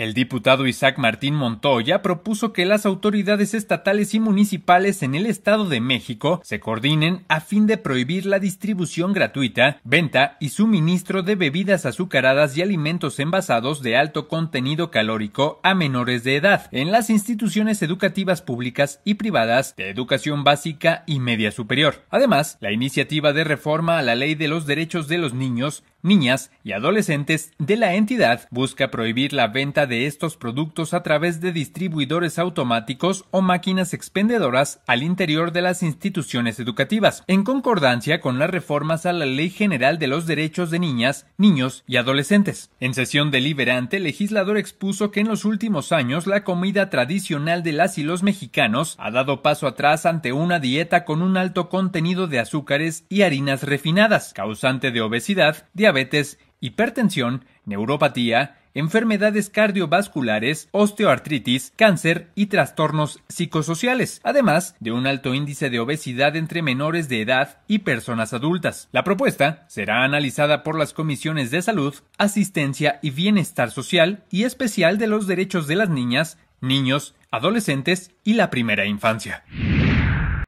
El diputado Isaac Martín Montoya propuso que las autoridades estatales y municipales en el Estado de México se coordinen a fin de prohibir la distribución gratuita, venta y suministro de bebidas azucaradas y alimentos envasados de alto contenido calórico a menores de edad en las instituciones educativas públicas y privadas de educación básica y media superior. Además, la iniciativa de reforma a la Ley de los Derechos de los Niños niñas y adolescentes de la entidad busca prohibir la venta de estos productos a través de distribuidores automáticos o máquinas expendedoras al interior de las instituciones educativas, en concordancia con las reformas a la Ley General de los Derechos de Niñas, Niños y Adolescentes. En sesión deliberante, el legislador expuso que en los últimos años la comida tradicional de las y los mexicanos ha dado paso atrás ante una dieta con un alto contenido de azúcares y harinas refinadas, causante de obesidad, diabetes, hipertensión, neuropatía, enfermedades cardiovasculares, osteoartritis, cáncer y trastornos psicosociales, además de un alto índice de obesidad entre menores de edad y personas adultas. La propuesta será analizada por las comisiones de salud, asistencia y bienestar social y especial de los derechos de las niñas, niños, adolescentes y la primera infancia.